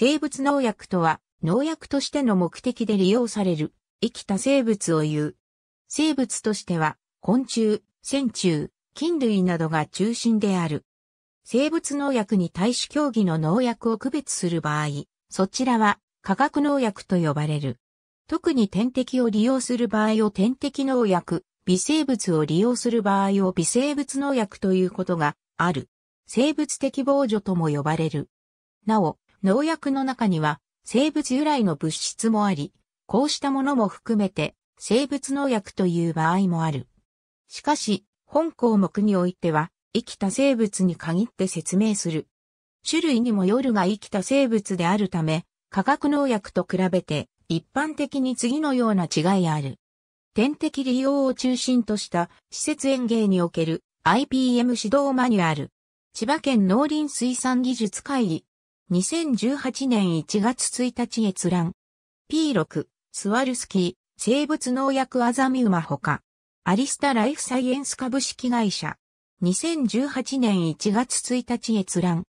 生物農薬とは、農薬としての目的で利用される、生きた生物を言う。生物としては、昆虫、線虫、菌類などが中心である。生物農薬に対し競技の農薬を区別する場合、そちらは化学農薬と呼ばれる。特に点滴を利用する場合を点滴農薬、微生物を利用する場合を微生物農薬ということがある。生物的防除とも呼ばれる。なお、農薬の中には生物由来の物質もあり、こうしたものも含めて生物農薬という場合もある。しかし、本項目においては、生きた生物に限って説明する。種類にもよるが生きた生物であるため、化学農薬と比べて一般的に次のような違いある。点滴利用を中心とした施設園芸における IPM 指導マニュアル。千葉県農林水産技術会議2018年1月1日閲覧。P6、スワルスキー、生物農薬アザミウマほか。アリスタライフサイエンス株式会社。2018年1月1日閲覧。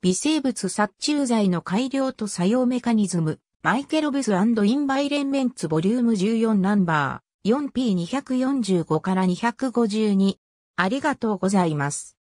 微生物殺虫剤の改良と作用メカニズム。マイケロブスインバイレンメンツボリューム14ナンバー 4P245 から252。ありがとうございます。